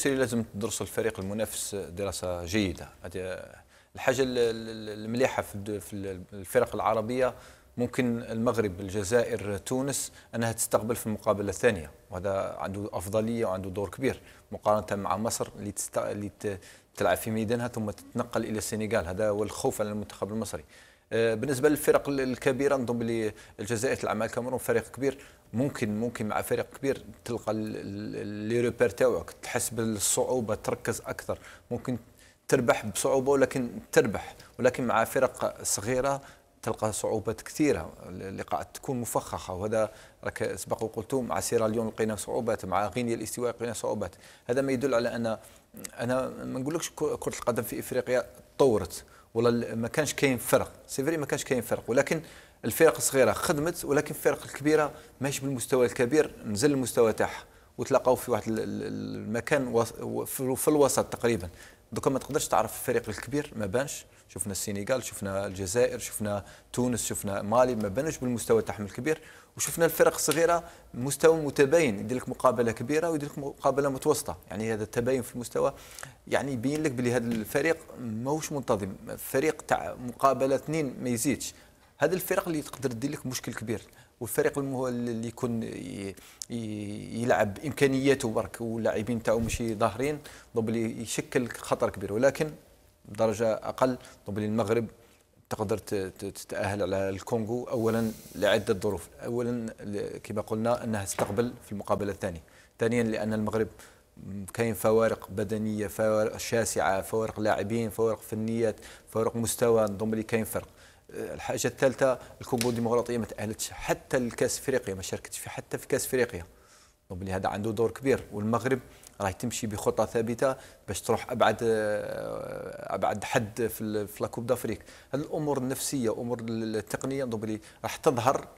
سيري لازم تدرس الفريق المنافس دراسه جيده الحاجه المليحه في الفرق العربيه ممكن المغرب الجزائر تونس انها تستقبل في المقابله الثانيه وهذا عنده افضليه وعنده دور كبير مقارنه مع مصر اللي تستق... اللي تلعب في ميدانها ثم تتنقل الى السنغال هذا هو الخوف على المنتخب المصري آه، بالنسبه للفرق الكبيره نظن بلي الجزائر تلعب مع الكاميرون فريق كبير ممكن ممكن مع فريق كبير تلقى لي روبير تاعك تحس بالصعوبه تركز اكثر ممكن تربح بصعوبه ولكن تربح ولكن مع فرق صغيره تلقى صعوبات كثيره اللقاءات تكون مفخخه وهذا راك سبق وقلت مع سيراليون لقينا صعوبات مع غينيا الاستواء لقينا صعوبات هذا ما يدل على ان انا ما نقولكش كره القدم في افريقيا تطورت ولا ما كانش كاين فرق سي فري ما كانش كاين فرق ولكن الفرق الصغيره خدمت ولكن الفرق الكبيره ماهيش بالمستوى الكبير نزل المستوى تاعها وتلاقاو في واحد المكان في الوسط تقريبا دوكا ما تقدرش تعرف الفريق الكبير ما بانش شفنا السنغال شفنا الجزائر شفنا تونس شفنا مالي ما بانوش بالمستوى تاعهم الكبير وشفنا الفرق الصغيره مستوى متباين يدير لك مقابله كبيره ويدير لك مقابله متوسطه يعني هذا التباين في المستوى يعني يبين لك بلي هذا الفريق ماهوش منتظم فريق تاع مقابله اثنين ما يزيدش هذا الفرق اللي تقدر دير لك مشكل كبير والفريق اللي يكون يلعب امكانياته برك واللاعبين تاعو ماشي ظاهرين دوبلي يشكل خطر كبير ولكن بدرجه اقل دوبلي المغرب تقدر تتاهل على الكونغو اولا لعده ظروف اولا كما قلنا انها استقبل في المقابله الثانيه ثانيا لان المغرب كاين فوارق بدنيه فوارق شاسعه فوارق لاعبين فوارق فنيات فوارق مستوى دوبلي كاين فرق الحاجه الثالثه الكونغو الديمقراطيه ما تاهلتش حتى لكاس افريقيا ما شاركتش في حتى في كاس افريقيا وبلي هذا عنده دور كبير والمغرب راه تمشي بخطه ثابته باش تروح ابعد آه، ابعد حد في في لاكوب دافريك هذه الامور النفسيه امور التقنيه نظن بلي راح تظهر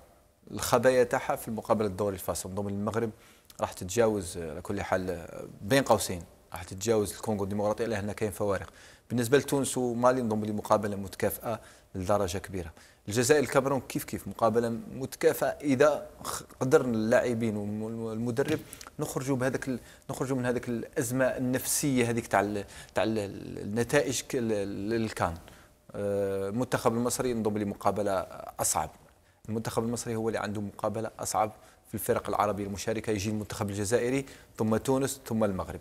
الخبايا تاعها في المقابله الدوري الفاصل نظن المغرب راح تتجاوز على كل حال بين قوسين راح تتجاوز الكونغو الديمقراطيه لان كاين فوارق بالنسبه لتونس ومالي نظن مقابله متكافئه لدرجه كبيره الجزائر الكاميرون كيف كيف مقابله متكافئه اذا قدر اللاعبين والمدرب نخرجوا بهذاك نخرجوا من هذاك الازمه النفسيه هذيك تاع تاع النتائج الكان آه، المنتخب المصري نظن لي مقابله اصعب المنتخب المصري هو اللي عنده مقابله اصعب في الفرق العربيه المشاركه يجي المنتخب الجزائري ثم تونس ثم المغرب